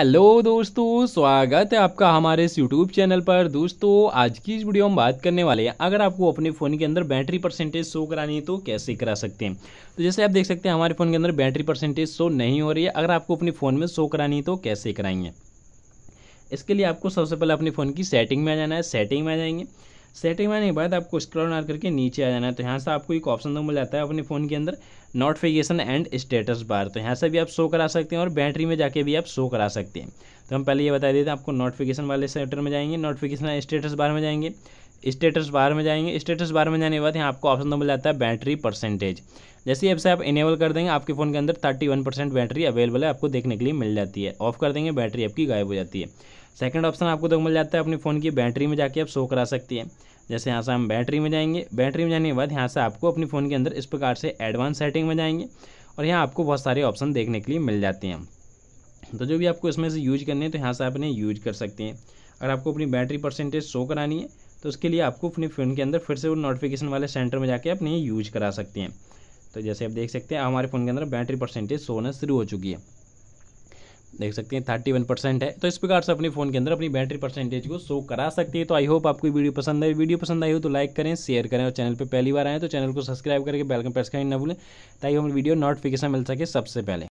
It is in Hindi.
हेलो दोस्तों स्वागत है आपका हमारे इस यूट्यूब चैनल पर दोस्तों आज की इस वीडियो में बात करने वाले हैं अगर आपको अपने फ़ोन के अंदर बैटरी परसेंटेज शो करानी है तो कैसे करा सकते हैं तो जैसे आप देख सकते हैं हमारे फ़ोन के अंदर बैटरी परसेंटेज शो नहीं हो रही है अगर आपको अपने फ़ोन में शो करानी है तो कैसे कराएंगे इसके लिए आपको सबसे पहले अपने फ़ोन की सेटिंग में आ जाना है सेटिंग में आ जाएंगे सेटिंग में आने के बाद आपको स्क्रॉल डाउन करके नीचे आ जाना है तो यहाँ से आपको एक ऑप्शन तो मिल जाता है अपने फ़ोन के अंदर नोटिफिकेशन एंड स्टेटस बार तो यहाँ से भी आप शो करा सकते हैं और बैटरी में जाके भी आप शो करा सकते हैं तो हम पहले ये बता देते हैं आपको नोटिफिकेशन वाले सेटर में जाएंगे नोटिफिकेशन स्टेटस बार में जाएंगे स्टेटस बार में जाएंगे स्टेटस बार में जाने के बाद यहाँ आपको ऑप्शन तो मिल जाता है बैटरी परसेंटेज जैसे ही से आप इनेबल कर देंगे आपके फ़ोन के अंदर thirty one percent battery available है आपको देखने के लिए मिल जाती है ऑफ कर देंगे बैटरी आपकी गायब हो जाती है सेकंड ऑप्शन आपको तो मिल जाता है अपने फ़ोन की बैटरी में जाके आप शो करा सकती है जैसे यहाँ से हम बैटरी में जाएंगे बैटरी में जाने के बाद यहाँ से आपको अपने फ़ोन के अंदर इस प्रकार से एडवांस सेटिंग में जाएंगे और यहाँ आपको बहुत सारे ऑप्शन देखने के लिए मिल जाते हैं तो जो भी आपको इसमें से यूज करने हैं तो यहाँ से आप इन्हें यूज कर सकते हैं अगर आपको अपनी बैटरी परसेंटेज शो करानी है तो उसके लिए आपको अपने फ़ोन के अंदर फिर से वो नोटिफिकेशन वाले सेंटर में जाके अपने यूज करा सकते हैं तो जैसे आप देख सकते हैं हमारे फ़ोन के अंदर बैटरी परसेंटेज शो होना शुरू हो चुकी है देख सकते हैं थर्टी वन परसेंट है तो इस प्रकार से अपने फ़ोन के अंदर अपनी बैटरी परसेंटेज को शो करा सकती है तो आई होप आपको वीडियो पसंद आई वीडियो पसंद आई हो तो लाइक करें शेयर करें और चैनल पर पहली बार आए तो चैनल को सब्सक्राइब करके बेल का प्रेस करें ना भूलें ताकि हमें वीडियो नोटिफिकेशन मिल सके सबसे पहले